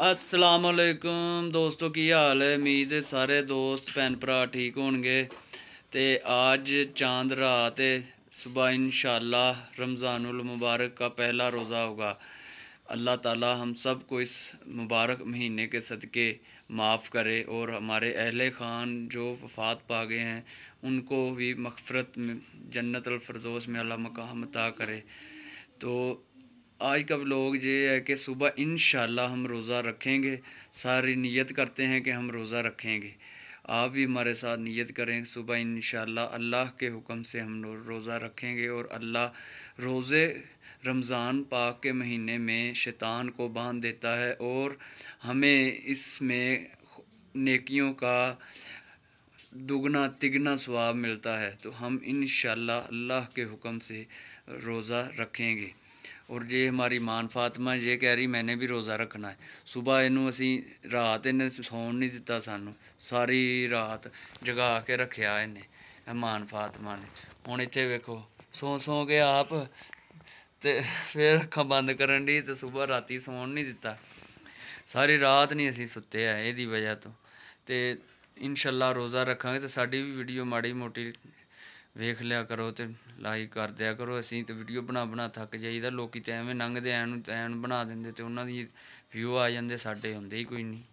असलम दोस्तों की हाल है उम्मीद सारे दोस्त भैन भ्रा ठीक गए तो आज चांद रात है सुबह इनशाला रमज़ान मुबारक का पहला रोज़ा होगा अल्लाह ताला हम सब को इस मुबारक महीने के सदक़े माफ़ करे और हमारे अहल ख़ान जो वफात पा गए हैं उनको भी मफफरत में जन्नतफरदोस में अल्लाह मकाम अता करे तो आज का लोग ये है कि सुबह इन हम रोज़ा रखेंगे सारी नीयत करते हैं कि हम रोज़ा रखेंगे आप भी हमारे साथ नीयत करें सुबह इन अल्लाह के हुक्म से हम रोज़ा रखेंगे और अल्लाह रोज़े रमज़ान पाक के महीने में शैतान को बांध देता है और हमें इसमें नेकियों का दुगना तिगना स्वाब मिलता है तो हम इन अल्लाह के हुक्म से रोज़ा रखेंगे ਔਰ ਜੇ ਹਮਾਰੀ ਮਾਨ ਫਾਤਮਾ ਜੇ ਕਹਿ ਰਹੀ ਮੈਨੇ ਵੀ ਰੋਜ਼ਾ ਰੱਖਣਾ ਹੈ ਸਵੇਰ ਇਹਨੂੰ ਅਸੀਂ ਰਾਤ ਇਹਨੇ ਸੌਣ ਨਹੀਂ ਦਿੱਤਾ ਸਾਨੂੰ ਸਾਰੀ ਰਾਤ ਜਗਾ ਕੇ ਰੱਖਿਆ ਇਹਨੇ ਮਾਨ ਫਾਤਮਾ ਨੇ ਹੁਣ ਇੱਥੇ ਵੇਖੋ ਸੌ ਸੌ ਕੇ ਆਪ ਤੇ ਫਿਰ ਅੱਖਾਂ ਬੰਦ ਕਰਨ ਦੀ ਤੇ ਸਵੇਰ ਰਾਤੀ ਸੌਣ ਨਹੀਂ ਦਿੱਤਾ ਸਾਰੀ ਰਾਤ ਨਹੀਂ ਅਸੀਂ ਸੁੱਤੇ ਆ ਇਹਦੀ ਵਜ੍ਹਾ ਤੋਂ ਤੇ ਇਨਸ਼ਾਅੱਲਾ ਰੋਜ਼ਾ ਰੱਖਾਂਗੇ ਤੇ ਸਾਡੀ ਵੀ ਵੀਡੀਓ ਮਾੜੀ ਮੋਟੀ ਵੇਖ ਲਿਆ ਕਰੋ ਤੇ ਲਾਈਕ ਕਰ ਦਿਆ ਕਰੋ ਅਸੀਂ ਤੇ ਵੀਡੀਓ ਬਣਾ ਬਣਾ ਥੱਕ ਜਾਈਦਾ ਲੋਕੀ ਤੇ ਐਵੇਂ ਲੰਘਦੇ ਐਨ ਐਨ ਬਣਾ ਦਿੰਦੇ ਤੇ ਉਹਨਾਂ ਦੀ ਵਿਊ ਆ ਜਾਂਦੇ ਸਾਡੇ ਹੁੰਦੇ ਹੀ ਕੋਈ ਨਹੀਂ